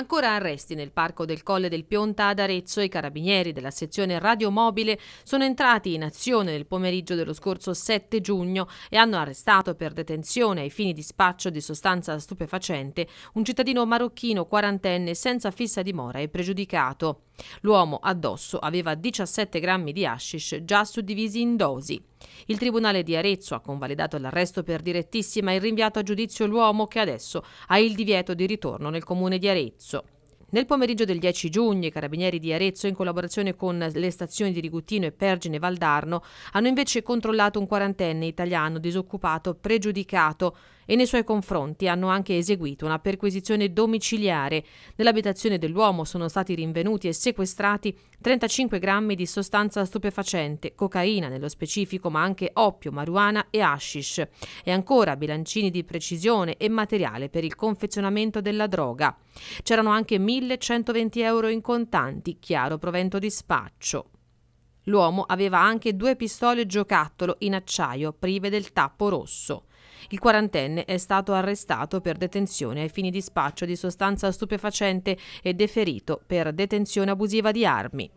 Ancora arresti nel parco del Colle del Pionta ad Arezzo. I carabinieri della sezione radiomobile sono entrati in azione nel pomeriggio dello scorso 7 giugno e hanno arrestato per detenzione ai fini di spaccio di sostanza stupefacente un cittadino marocchino quarantenne senza fissa dimora e pregiudicato. L'uomo addosso aveva 17 grammi di hashish già suddivisi in dosi. Il Tribunale di Arezzo ha convalidato l'arresto per direttissima e rinviato a giudizio l'uomo che adesso ha il divieto di ritorno nel comune di Arezzo. Nel pomeriggio del 10 giugno i carabinieri di Arezzo in collaborazione con le stazioni di Riguttino e Pergine Valdarno hanno invece controllato un quarantenne italiano disoccupato pregiudicato e nei suoi confronti hanno anche eseguito una perquisizione domiciliare. Nell'abitazione dell'uomo sono stati rinvenuti e sequestrati 35 grammi di sostanza stupefacente, cocaina nello specifico, ma anche oppio, marijuana e hashish, e ancora bilancini di precisione e materiale per il confezionamento della droga. C'erano anche 1000 1.120 euro in contanti, chiaro provento di spaccio. L'uomo aveva anche due pistole giocattolo in acciaio prive del tappo rosso. Il quarantenne è stato arrestato per detenzione ai fini di spaccio di sostanza stupefacente e deferito per detenzione abusiva di armi.